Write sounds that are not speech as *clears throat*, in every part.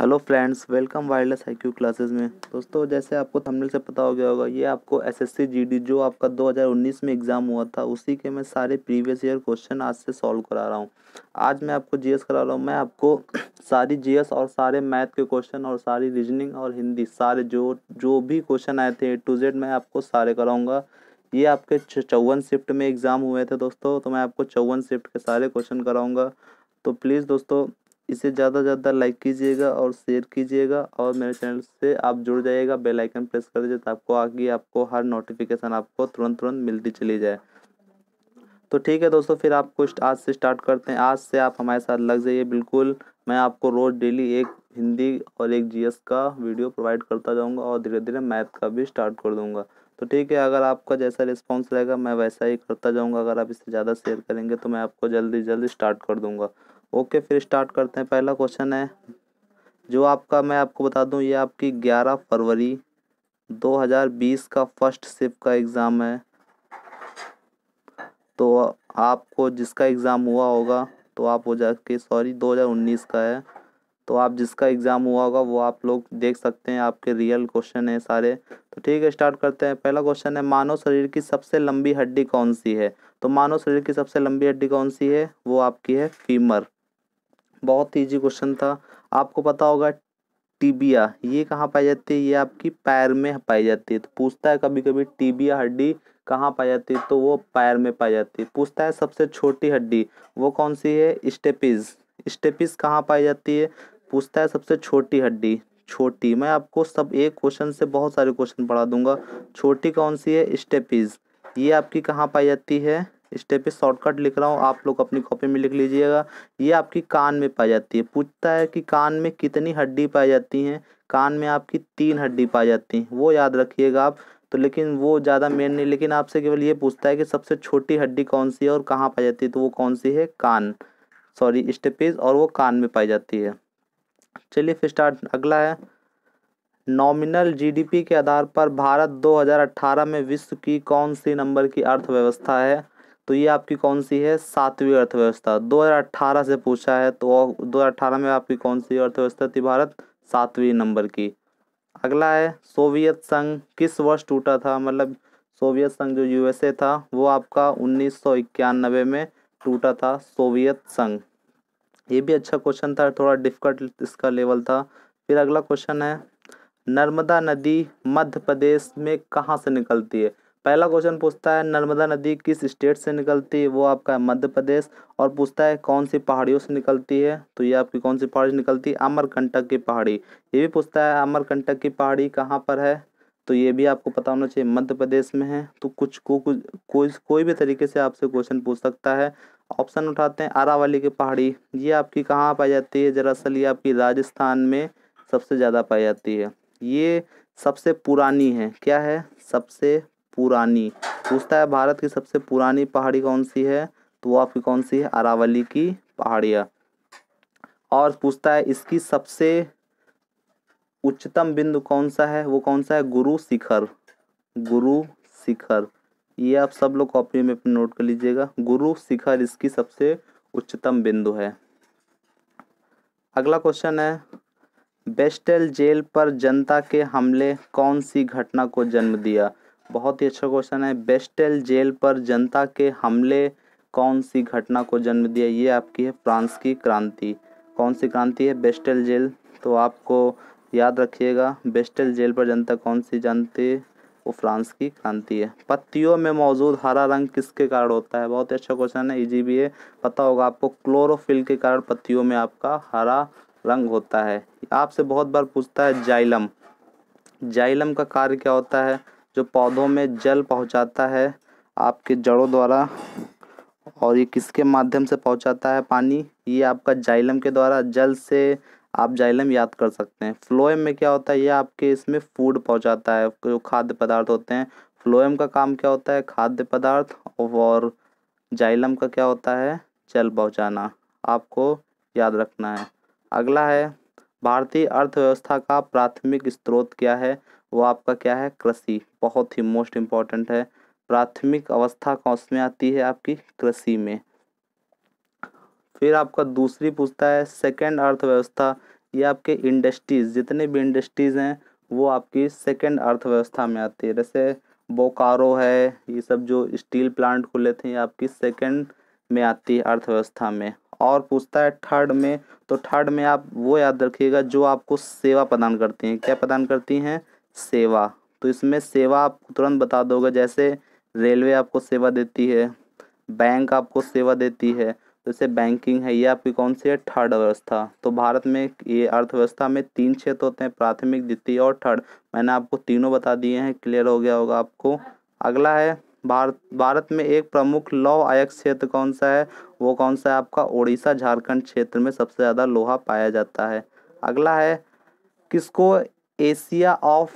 hello friends welcome wireless I classes में दोस्तों जैसे आपको थंबनेल से पता हो गया होगा ये आपको एसएससी जीडी जो आपका 2019 में एग्ज़ाम हुआ था उसी के मैं सारे प्रीवियस ईयर क्वेश्चन आज से सॉल्व करा रहा हूँ आज मैं आपको जीएस करा रहा हूँ मैं आपको *clears throat* सारी जीएस और सारे मैथ के क्वेश्चन और सारी रीजनिंग और हिंदी सारे जो जो भी क्वेश्चन आए थे ए टू जेड मैं आपको सारे कराऊँगा ये आपके चौवन शिफ्ट में एग्ज़ाम हुए थे दोस्तों तो मैं आपको चौवन शिफ्ट के सारे क्वेश्चन कराऊँगा तो प्लीज़ दोस्तों इसे ज़्यादा से ज़्यादा लाइक कीजिएगा और शेयर कीजिएगा और मेरे चैनल से आप जुड़ जाइएगा बेल आइकन प्रेस कर दीजिए तो आपको आगे आपको हर नोटिफिकेशन आपको तुरंत तुरंत मिलती चली जाए तो ठीक है दोस्तों फिर आपको आज से स्टार्ट करते हैं आज से आप हमारे साथ लग जाइए बिल्कुल मैं आपको रोज़ डेली एक हिंदी और एक जी का वीडियो प्रोवाइड करता जाऊँगा और धीरे धीरे मैथ का भी स्टार्ट कर दूँगा तो ठीक है अगर आपका जैसा रिस्पॉन्स रहेगा मैं वैसा ही करता जाऊंगा अगर आप इससे ज़्यादा शेयर करेंगे तो मैं आपको जल्दी जल्दी स्टार्ट कर दूंगा ओके फिर स्टार्ट करते हैं पहला क्वेश्चन है जो आपका मैं आपको बता दूं ये आपकी 11 फरवरी 2020 का फर्स्ट सिप का एग्ज़ाम है तो आपको जिसका एग्ज़ाम हुआ होगा तो आप हो जाके सॉरी 2019 का है तो आप जिसका एग्ज़ाम हुआ होगा वो आप लोग देख सकते हैं आपके रियल क्वेश्चन हैं सारे तो ठीक है स्टार्ट करते हैं पहला क्वेश्चन है मानव शरीर की सबसे लंबी हड्डी कौन सी है तो मानव शरीर की सबसे लंबी हड्डी कौन सी है वो आपकी है फीमर बहुत ईजी क्वेश्चन था आपको पता होगा टीबिया ये कहाँ पाई जाती है ये आपकी पैर में पाई जाती है तो पूछता है कभी कभी टीबिया हड्डी कहाँ पाई जाती है तो वो पैर में पाई जाती है पूछता है सबसे छोटी हड्डी वो कौन सी है स्टेपिस स्टेपिस कहाँ पाई जाती है पूछता है सबसे छोटी हड्डी छोटी मैं आपको सब एक क्वेश्चन से बहुत सारे क्वेश्चन पढ़ा दूंगा छोटी कौन सी है स्टेपिस ये आपकी कहाँ पाई जाती है स्टेप पे शॉर्टकट लिख रहा हूँ आप लोग अपनी कॉपी में लिख लीजिएगा ये आपकी कान में पाई जाती है पूछता है कि कान में कितनी हड्डी पाई जाती हैं कान में आपकी तीन हड्डी पाई जाती हैं वो याद रखिएगा आप तो लेकिन वो ज़्यादा मेन नहीं लेकिन आपसे केवल ये पूछता है कि सबसे छोटी हड्डी कौन सी है और कहाँ पाई जाती है तो वो कौन सी है कान सॉरी स्टेपेज और वो कान में पाई जाती है चलिए फिर स्टार्ट अगला है नॉमिनल जीडीपी के आधार पर भारत 2018 में विश्व की कौन सी नंबर की अर्थव्यवस्था है तो ये आपकी कौन सी है सातवीं अर्थव्यवस्था 2018 से पूछा है तो 2018 में आपकी कौन सी अर्थव्यवस्था थी भारत सातवीं नंबर की अगला है सोवियत संघ किस वर्ष टूटा था मतलब सोवियत संघ जो यूएसए था वो आपका उन्नीस में टूटा था सोवियत संघ ये भी अच्छा क्वेश्चन था थोड़ा डिफिकल्ट इसका लेवल था फिर अगला क्वेश्चन है नर्मदा नदी मध्य प्रदेश में कहाँ से निकलती है पहला क्वेश्चन पूछता है नर्मदा नदी किस स्टेट से निकलती है वो आपका है मध्य प्रदेश और पूछता है कौन सी पहाड़ियों से निकलती है तो ये आपकी कौन सी पहाड़ी निकलती है अमरकंटक की पहाड़ी ये भी पूछता है अमरकंटक की पहाड़ी कहाँ पर है तो ये भी आपको पता होना चाहिए मध्य प्रदेश में है तो कुछ को कुछ कोई कोई भी तरीके से आपसे क्वेश्चन पूछ सकता है ऑप्शन उठाते हैं आरावली की पहाड़ी ये आपकी कहाँ पाई जाती है दरअसल ये आपकी राजस्थान में सबसे ज़्यादा पाई जाती है ये सबसे पुरानी है क्या है सबसे पुरानी पूछता है भारत की सबसे पुरानी पहाड़ी कौन सी है तो वो आपकी कौन सी है अरावली की पहाड़िया और पूछता है इसकी सबसे उच्चतम बिंदु कौन सा है वो कौन सा है गुरु शिखर गुरु शिखर ये आप सब लोग कॉपी में अपने नोट कर लीजिएगा गुरु शिखर इसकी सबसे उच्चतम बिंदु है अगला क्वेश्चन है बेस्टेल जेल पर जनता के हमले कौन सी घटना को जन्म दिया बहुत ही अच्छा क्वेश्चन है बेस्टेल जेल पर जनता के हमले कौन सी घटना को जन्म दिया ये आपकी है फ्रांस की क्रांति कौन सी क्रांति है बेस्टेल जेल तो आपको याद रखिएगा बेस्टेल जेल पर जनता कौन सी जानती वो फ्रांस की क्रांति है पत्तियों में मौजूद हरा रंग किसके कारण होता है बहुत ही अच्छा क्वेश्चन है इजी भी है पता होगा आपको क्लोरोफिल के कारण पत्तियों में आपका हरा रंग होता है आपसे बहुत बार पूछता है जाइलम जाइलम का कार्य क्या होता है जो पौधों में जल पहुंचाता है आपके जड़ों द्वारा और ये किसके माध्यम से पहुंचाता है पानी ये आपका जाइलम के द्वारा जल से आप जाइलम याद कर सकते हैं फ्लोएम में क्या होता है ये आपके इसमें फूड पहुंचाता है जो खाद्य पदार्थ होते हैं फ्लोएम का काम क्या होता है खाद्य पदार्थ और जाइलम का क्या होता है जल पहुँचाना आपको याद रखना है अगला है भारतीय अर्थव्यवस्था का प्राथमिक स्रोत क्या है वो आपका क्या है कृषि बहुत ही मोस्ट इम्पॉर्टेंट है प्राथमिक अवस्था कौन में आती है आपकी कृषि में फिर आपका दूसरी पूछता है सेकेंड अर्थव्यवस्था ये आपके इंडस्ट्रीज जितने भी इंडस्ट्रीज हैं वो आपकी सेकेंड अर्थव्यवस्था में आती है जैसे बोकारो है ये सब जो स्टील प्लांट खुले थे ये आपकी सेकेंड में आती है अर्थव्यवस्था में और पूछता है थर्ड में तो थर्ड में आप वो याद रखिएगा जो आपको सेवा प्रदान करती हैं क्या प्रदान करती हैं सेवा तो इसमें सेवा आप तुरंत बता दोगे जैसे रेलवे आपको सेवा देती है बैंक आपको सेवा देती है जैसे बैंकिंग है ये आपकी कौन सी है थर्ड अवस्था तो भारत में ये अर्थव्यवस्था में तीन क्षेत्र होते हैं प्राथमिक द्वितीय और थर्ड मैंने आपको तीनों बता दिए हैं क्लियर हो गया होगा आपको अगला है भारत भारत में एक प्रमुख लौह आयक क्षेत्र कौन सा है वो कौन सा है आपका ओडिशा झारखंड क्षेत्र में सबसे ज़्यादा लोहा पाया जाता है अगला है किसको Asia of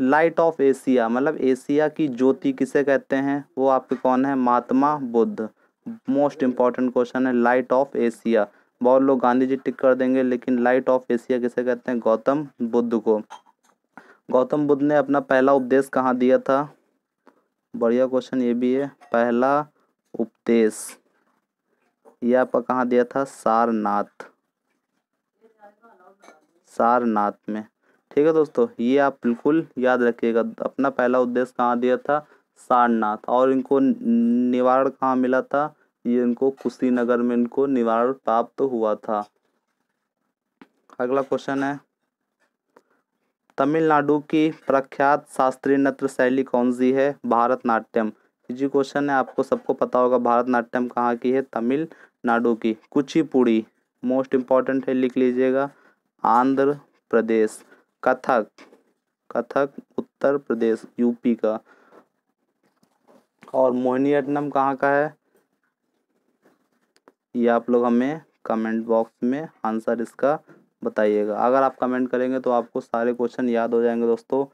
light of Asia मतलब एशिया की ज्योति किसे कहते हैं वो आपके कौन है Mahatma Buddha most important question है लाइट ऑफ एशिया बहुत लोग गांधी जी टिक कर देंगे लेकिन लाइट ऑफ एशिया किसे कहते हैं गौतम बुद्ध को गौतम बुद्ध ने अपना पहला उपदेश कहाँ दिया था बढ़िया क्वेश्चन ये भी है पहला उपदेश ये आपका कहाँ दिया था सारनाथ सारनाथ में ठीक है दोस्तों ये आप बिल्कुल याद रखिएगा अपना पहला उद्देश्य कहाँ दिया था सारनाथ और इनको निवारण कहाँ मिला था ये इनको कुशीनगर में इनको निवारण प्राप्त तो हुआ था अगला क्वेश्चन है तमिलनाडु की प्रख्यात शास्त्रीय नृत्य शैली कौन सी है भारतनाट्यम जी क्वेश्चन है आपको सबको पता होगा भारतनाट्यम कहाँ की है तमिलनाडु की कुचिपुड़ी मोस्ट इम्पॉर्टेंट है लिख लीजिएगा आंध्र प्रदेश कथक कथक उत्तर प्रदेश यूपी का और मोहिनीअट्टम कहाँ का है ये आप लोग हमें कमेंट बॉक्स में आंसर इसका बताइएगा अगर आप कमेंट करेंगे तो आपको सारे क्वेश्चन याद हो जाएंगे दोस्तों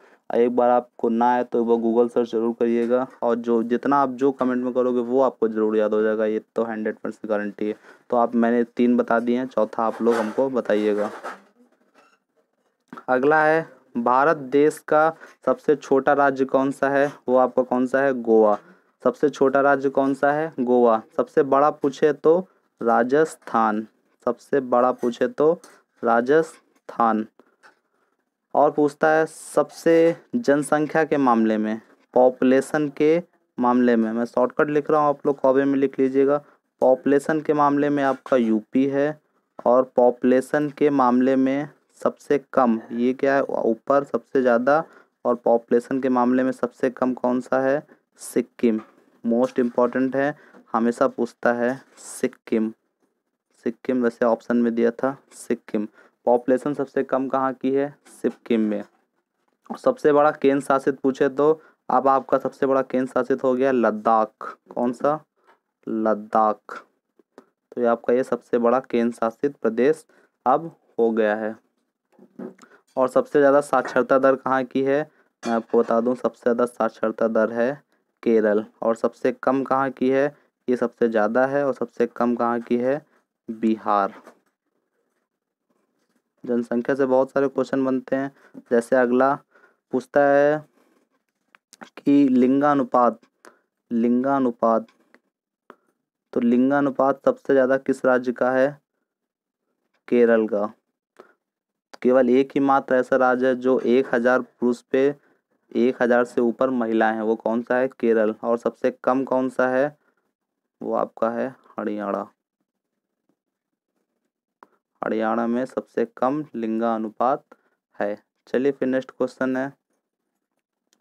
एक बार आपको ना आए तो वो गूगल सर्च जरूर करिएगा और जो जितना आप जो कमेंट में करोगे वो आपको ज़रूर याद हो जाएगा ये तो हंड्रेड परसेंट गारंटी है तो आप मैंने तीन बता दिए हैं चौथा आप लोग हमको बताइएगा अगला है भारत देश का सबसे छोटा राज्य कौन सा है वो आपका कौन सा है गोवा सबसे छोटा राज्य कौन सा है गोवा सबसे बड़ा पूछे तो राजस्थान सबसे बड़ा पूछे तो राजस्थान और पूछता है सबसे जनसंख्या के मामले में पॉपुलेशन के मामले में मैं शॉर्टकट लिख रहा हूँ आप लोग कॉबे में लिख लीजिएगा पॉपुलेशन के मामले में आपका यूपी है और पॉपुलेशन के मामले में सबसे कम ये क्या है ऊपर सबसे ज़्यादा और पॉपुलेशन के मामले में सबसे कम कौन सा है सिक्किम मोस्ट इम्पॉर्टेंट है हमेशा पूछता है सिक्किम सिक्किम वैसे ऑप्शन में दिया था सिक्किम पॉपुलेशन सबसे कम कहाँ की है सिक्किम में सबसे बड़ा केंद्र शासित पूछे तो अब आपका सबसे बड़ा केंद्र शासित हो गया लद्दाख कौन सा लद्दाख तो ये आपका ये सबसे बड़ा केंद्र शासित प्रदेश अब हो गया है और सबसे ज़्यादा साक्षरता दर कहाँ की है मैं आपको बता दूँ सबसे ज़्यादा साक्षरता दर है केरल और सबसे कम कहाँ की है ये सबसे ज़्यादा है और सबसे कम कहाँ की है बिहार जनसंख्या से बहुत सारे क्वेश्चन बनते हैं जैसे अगला पूछता है कि लिंगानुपात लिंगानुपात तो लिंगानुपात सबसे ज़्यादा किस राज्य का है केरल का केवल एक ही मात्र ऐसा राज्य है जो एक हजार पुरुष पे एक हजार से ऊपर महिलाएं हैं वो कौन सा है केरल और सबसे कम कौन सा है वो आपका है हरियाणा हरियाणा में सबसे कम लिंगा अनुपात है चलिए फिर नेक्स्ट क्वेश्चन है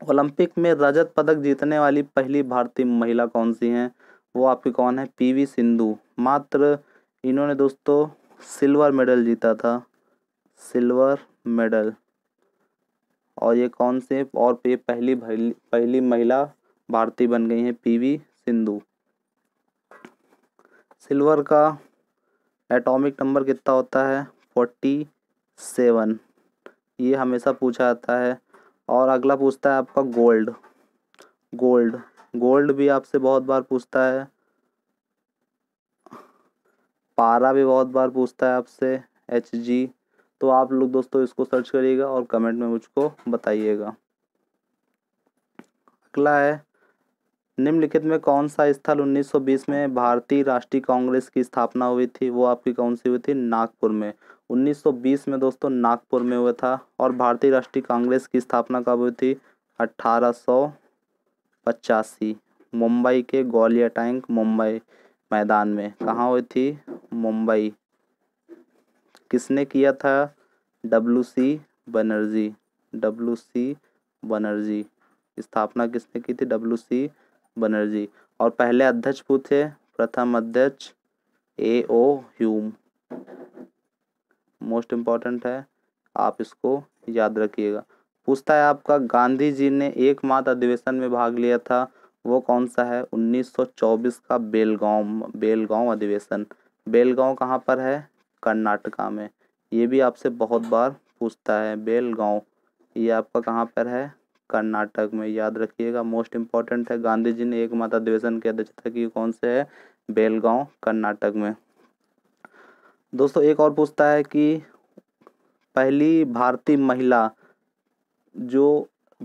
ओलंपिक में रजत पदक जीतने वाली पहली भारतीय महिला कौन सी हैं वो आपकी कौन है पीवी सिंधु मात्र इन्होंने दोस्तों सिल्वर मेडल जीता था सिल्वर मेडल और ये कौन से और पे पहली पहली महिला भारतीय बन गई हैं पीवी सिंधु सिल्वर का एटॉमिक नंबर कितना होता है फोर्टी सेवन ये हमेशा पूछा जाता है और अगला पूछता है आपका गोल्ड गोल्ड गोल्ड भी आपसे बहुत बार पूछता है पारा भी बहुत बार पूछता है आपसे एच जी तो आप लोग दोस्तों इसको सर्च करिएगा और कमेंट में मुझको बताइएगा अगला है निम्नलिखित में कौन सा स्थल 1920 में भारतीय राष्ट्रीय कांग्रेस की स्थापना हुई थी वो आपकी कौन सी हुई थी नागपुर में 1920 में दोस्तों नागपुर में हुआ था और भारतीय राष्ट्रीय कांग्रेस की स्थापना कब हुई थी अट्ठारह मुंबई के ग्वालियर टैंक मुंबई मैदान में कहाँ हुई थी मुंबई किसने किया था W C Banerjee W C Banerjee स्थापना किसने की थी डब्लू सी बनर्जी और पहले अध्यक्ष पूछे प्रथम अध्यक्ष A O Hume most important है आप इसको याद रखिएगा पूछता है आपका गांधी जी ने एक मात अधिवेशन में भाग लिया था वो कौन सा है 1924 का बेलगांव बेलगांव अधिवेशन बेलगांव कहाँ पर है कर्नाटका में ये भी आपसे बहुत बार पूछता है बेलगांव ये आपका कहाँ पर है कर्नाटक में याद रखिएगा मोस्ट इम्पॉर्टेंट है गांधी जी ने एक माता अधिवेशन की अध्यक्षता की कौन से है बेलगांव कर्नाटक में दोस्तों एक और पूछता है कि पहली भारतीय महिला जो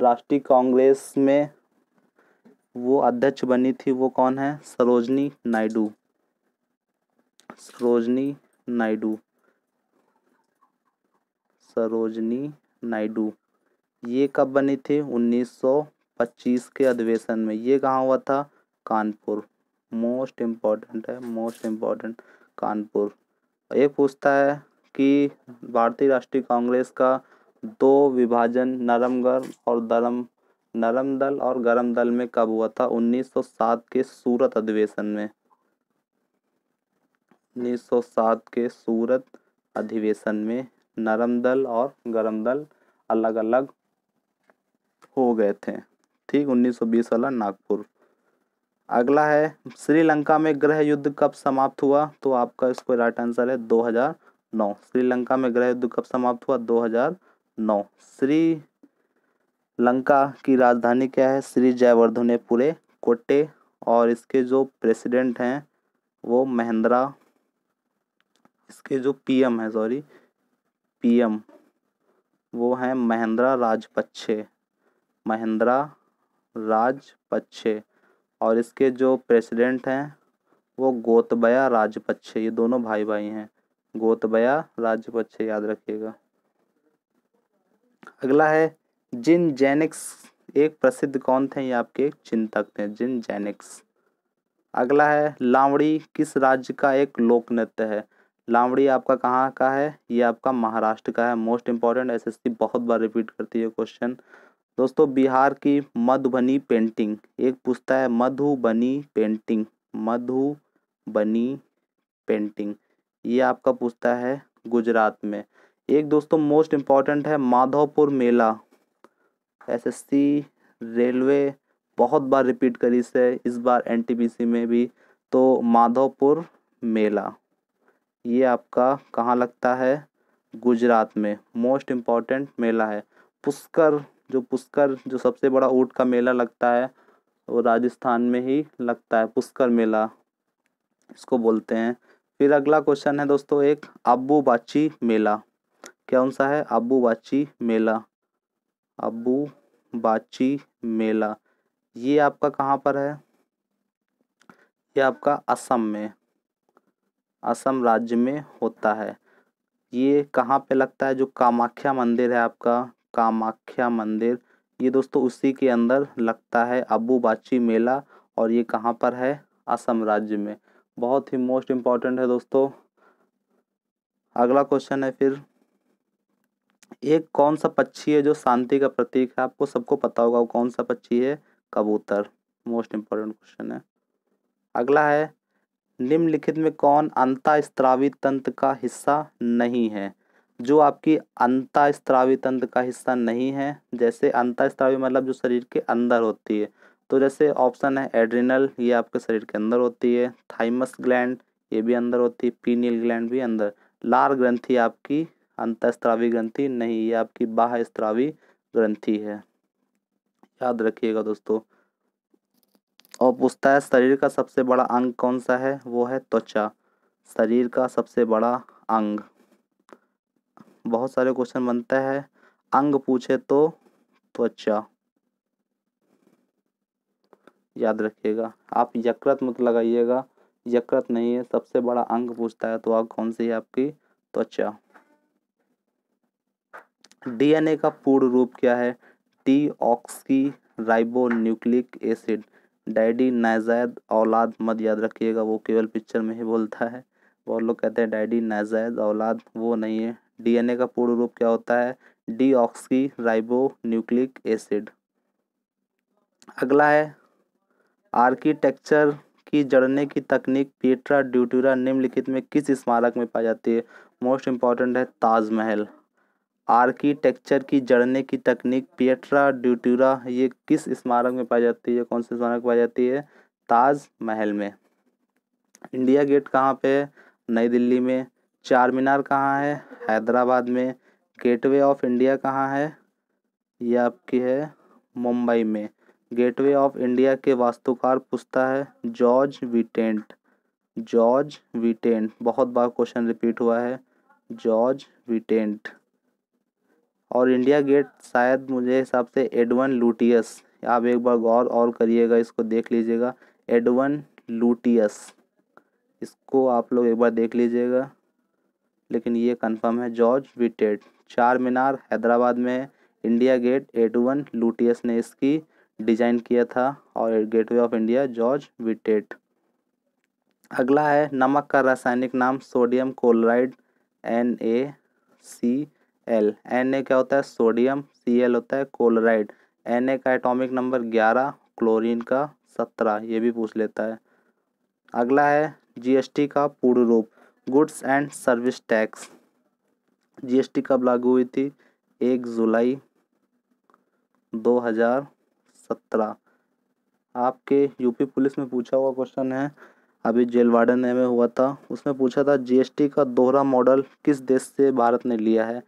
राष्ट्रीय कांग्रेस में वो अध्यक्ष बनी थी वो कौन है सरोजनी नायडू सरोजनी नायडू सरोजनी नायडू ये कब बने थे 1925 के अधिवेशन में ये कहाँ हुआ था कानपुर मोस्ट इम्पॉर्टेंट है मोस्ट इम्पॉर्टेंट कानपुर ये पूछता है कि भारतीय राष्ट्रीय कांग्रेस का दो विभाजन नरमगढ़ और दरम नरम दल और गरम दल में कब हुआ था 1907 के सूरत अधिवेशन में 1907 के सूरत अधिवेशन में नरम दल और गरम दल अलग अलग हो गए थे ठीक 1920 वाला नागपुर अगला है श्रीलंका में गृह युद्ध कब समाप्त हुआ तो आपका इसको राइट आंसर है 2009 श्रीलंका में गृह युद्ध कब समाप्त हुआ 2009 श्री लंका की राजधानी क्या है श्री पूरे कोटे और इसके जो प्रेसिडेंट हैं वो महेंद्रा इसके जो पीएम है सॉरी पीएम वो है महेंद्रा राजपक्षे महेंद्रा राजपक्षे और इसके जो प्रेसिडेंट हैं वो गोतबया राजपक्षे ये दोनों भाई भाई हैं गोतबया राजपक्षे याद रखिएगा अगला है जिन जैनिक्स एक प्रसिद्ध कौन थे ये आपके एक चिंतक थे जिन जेनिक्स अगला है लावड़ी किस राज्य का एक लोक नृत्य है लामड़ी आपका कहाँ का है ये आपका महाराष्ट्र का है मोस्ट इम्पॉर्टेंट एसएससी बहुत बार रिपीट करती है क्वेश्चन दोस्तों बिहार की मधुबनी पेंटिंग एक पूछता है मधुबनी पेंटिंग मधुबनी पेंटिंग ये आपका पूछता है गुजरात में एक दोस्तों मोस्ट इम्पॉर्टेंट है माधोपुर मेला एसएससी रेलवे बहुत बार रिपीट करी से इस बार एनटीपीसी में भी तो माधोपुर मेला ये आपका कहाँ लगता है गुजरात में मोस्ट इम्पॉर्टेंट मेला है पुष्कर जो पुष्कर जो सबसे बड़ा ऊँट का मेला लगता है वो राजस्थान में ही लगता है पुष्कर मेला इसको बोलते हैं फिर अगला क्वेश्चन है दोस्तों एक अबू बाची मेला कौन सा है अबू बाची मेला अबू बाची मेला ये आपका कहाँ पर है ये आपका असम में असम राज्य में होता है ये कहाँ पे लगता है जो कामाख्या मंदिर है आपका कामाख्या मंदिर ये दोस्तों उसी के अंदर लगता है अबूबाची मेला और ये कहाँ पर है असम राज्य में बहुत ही मोस्ट इम्पॉर्टेंट है दोस्तों अगला क्वेश्चन है फिर एक कौन सा पक्षी है जो शांति का प्रतीक है आपको सबको पता होगा वो कौन सा पक्षी है कबूतर मोस्ट इम्पोर्टेंट क्वेश्चन है अगला है निम्नलिखित में कौन अंतःस्त्रावी तंत्र का हिस्सा नहीं है जो आपकी अंतःस्त्रावी तंत्र का हिस्सा नहीं है जैसे अंतःस्त्रावी मतलब जो शरीर के अंदर होती है तो जैसे ऑप्शन है एड्रिनल ये आपके शरीर के अंदर होती है थाइमस ग्लैंड ये भी अंदर होती है पीनियल ग्लैंड भी अंदर लार ग्रंथि आपकी अंतःस्त्रावी ग्रंथि नहीं ये आपकी बाह्य स्त्रावी ग्रंथि है याद रखिएगा दोस्तों और पूछता है शरीर का सबसे बड़ा अंग कौन सा है वो है त्वचा शरीर का सबसे बड़ा अंग बहुत सारे क्वेश्चन बनता है अंग पूछे तो त्वचा याद रखिएगा आप यकृत मत लगाइएगा यकृत नहीं है सबसे बड़ा अंग पूछता है तो आप कौन सी है आपकी त्वचा डीएनए का पूर्ण रूप क्या है deoxyribonucleic acid daddy नाजायद औलाद मत याद रखिएगा वो केवल पिक्चर में ही बोलता है बहुत लोग कहते हैं डैडी नाजायद औलाद वो नहीं है डीएनए का पूर्ण रूप क्या होता है deoxyribonucleic acid अगला है आर्किटेक्चर की जड़ने की तकनीक पीट्रा ड्यूटूरा निम्नलिखित में किस स्मारक में पाई जाती है मोस्ट इम्पॉर्टेंट है ताजमहल आर्किटेक्चर की जड़ने की तकनीक पियट्रा ड्यूटूरा ये किस स्मारक में पाई जाती है कौन से स्मारक पाई जाती है ताज महल में इंडिया गेट कहाँ पे है नई दिल्ली में चार मीनार कहाँ है हैदराबाद में गेटवे ऑफ इंडिया कहाँ है यह आपकी है मुंबई में गेटवे ऑफ इंडिया के वास्तुकार पूछता है जॉर्ज विटेंट जॉर्ज विटेंट बहुत बार क्वेश्चन रिपीट हुआ है जॉर्ज विटेंट और इंडिया गेट शायद मुझे हिसाब से एडवन लूटियस आप एक बार गौर और करिएगा इसको देख लीजिएगा एडवन लूटियस इसको आप लोग एक बार देख लीजिएगा लेकिन ये कंफर्म है जॉर्ज विटेड चार मीनार हैदराबाद में इंडिया गेट एडवन लूटियस ने इसकी डिजाइन किया था और Gateway of India George Wittet अगला है नमक का रासायनिक नाम sodium chloride N A C L N A क्या होता है सोडियम सी एल होता है क्लोराइड एन ए का एटॉमिक नंबर ग्यारह क्लोरीन का सत्रह ये भी पूछ लेता है अगला है जीएसटी का पूर्ण रूप goods and service tax GST कब लागू हुई थी एक जुलाई दो हज़ार सत्रह आपके यूपी पुलिस में पूछा हुआ क्वेश्चन है अभी जेल वार्डन में हुआ था उसमें पूछा था जीएसटी का दोहरा मॉडल किस देश से भारत ने लिया है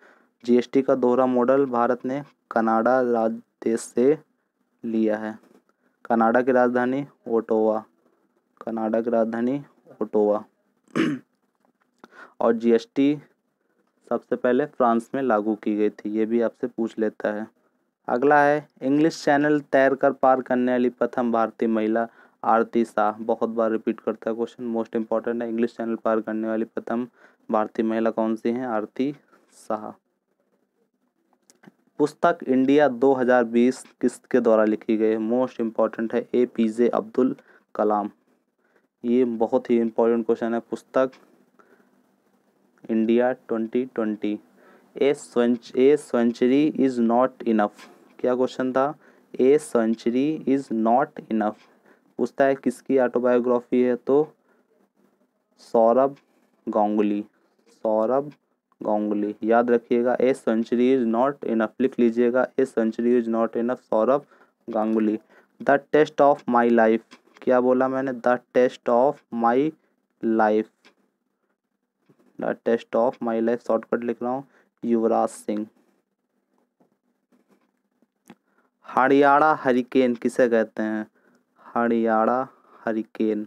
जीएसटी का दोहरा मॉडल भारत ने कनाडा देश से लिया है कनाडा की राजधानी ओटोवा कनाडा की राजधानी ओटोवा और जीएसटी सबसे पहले फ्रांस में लागू की गई थी ये भी आपसे पूछ लेता है अगला है इंग्लिश चैनल तैर कर पार करने वाली प्रथम भारतीय महिला आरती शाह बहुत बार रिपीट करता है क्वेश्चन मोस्ट इंपॉर्टेंट है इंग्लिश चैनल पार करने वाली प्रथम भारतीय महिला कौन सी हैं आरती शाह पुस्तक इंडिया 2020 किस्त के द्वारा लिखी गई है मोस्ट इम्पॉर्टेंट है ए पी जे अब्दुल कलाम ये बहुत ही इम्पोर्टेंट क्वेश्चन है पुस्तक India 2020 a a century is not enough क्या क्वेश्चन था a century is not enough पूछता है किसकी ऑटोबायोग्राफी है तो सौरभ गांगुली सौरभ गांगुली याद रखिएगा a century is not enough लिख लीजिएगा a century is not enough Sourav Ganguly the test of my life क्या बोला मैंने the test of my life the test of my life shortcut लिख रहा हूँ युवराज सिंह हरियाणा हरिकेन किसे कहते हैं हरियाणा हरिकेन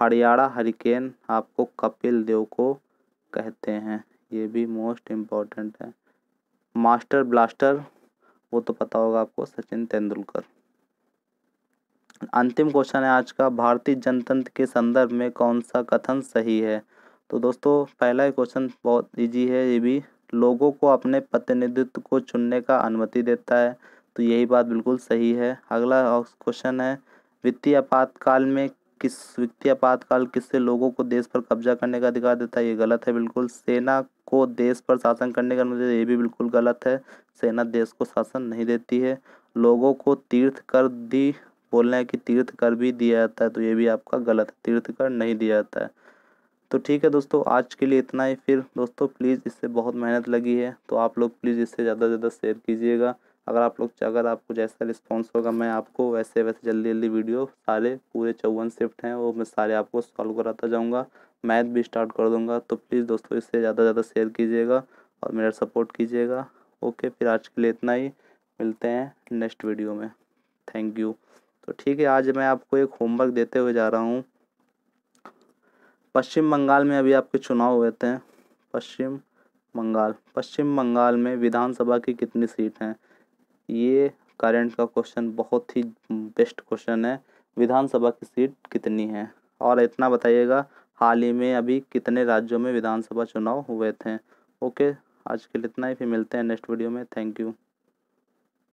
हरियाणा हरिकेन आपको कपिल देव को कहते हैं ये भी मोस्ट इम्पॉर्टेंट है मास्टर ब्लास्टर वो तो पता होगा आपको सचिन तेंदुलकर अंतिम क्वेश्चन है आज का भारतीय जनतंत्र के संदर्भ में कौन सा कथन सही है तो दोस्तों पहला ही क्वेश्चन बहुत इजी है ये भी लोगों को अपने प्रतिनिधित्व को चुनने का अनुमति देता है तो यही बात बिल्कुल सही है अगला क्वेश्चन है वित्तीय आपातकाल में किस वित्तीय आपातकाल किससे लोगों को देश पर कब्जा करने का अधिकार देता है ये गलत है बिल्कुल सेना को देश पर शासन करने का अनुमति ये भी बिल्कुल गलत है सेना देश को शासन नहीं देती है लोगों को तीर्थ कर दी बोलना है कि तीर्थ कर भी दिया जाता है तो ये भी आपका गलत है तीर्थ कर नहीं दिया जाता है तो ठीक है दोस्तों आज के लिए इतना ही फिर दोस्तों प्लीज़ इससे बहुत मेहनत लगी है तो आप लोग प्लीज़ इससे ज़्यादा से ज़्यादा शेयर कीजिएगा अगर आप लोग अगर आपको जैसा रिस्पॉन्स होगा मैं आपको वैसे वैसे जल्दी जल्दी वीडियो सारे पूरे चौवन शिफ्ट हैं वो मैं सारे आपको सॉल्व कराता जाऊँगा मैथ भी स्टार्ट कर दूँगा तो प्लीज़ दोस्तों इससे ज़्यादा से ज़्यादा शेयर कीजिएगा और मेरा सपोर्ट कीजिएगा ओके फिर आज के लिए इतना ही मिलते हैं नेक्स्ट वीडियो में थैंक यू तो ठीक है आज मैं आपको एक होमवर्क देते हुए जा रहा हूँ पश्चिम बंगाल में अभी आपके चुनाव हुए थे पश्चिम बंगाल पश्चिम बंगाल में विधानसभा की कितनी सीट हैं ये करंट का क्वेश्चन बहुत ही बेस्ट क्वेश्चन है विधानसभा की सीट कितनी है और इतना बताइएगा हाल ही में अभी कितने राज्यों में विधानसभा चुनाव हुए थे ओके आज के लिए इतना ही फिर मिलते हैं नेक्स्ट वीडियो में थैंक यू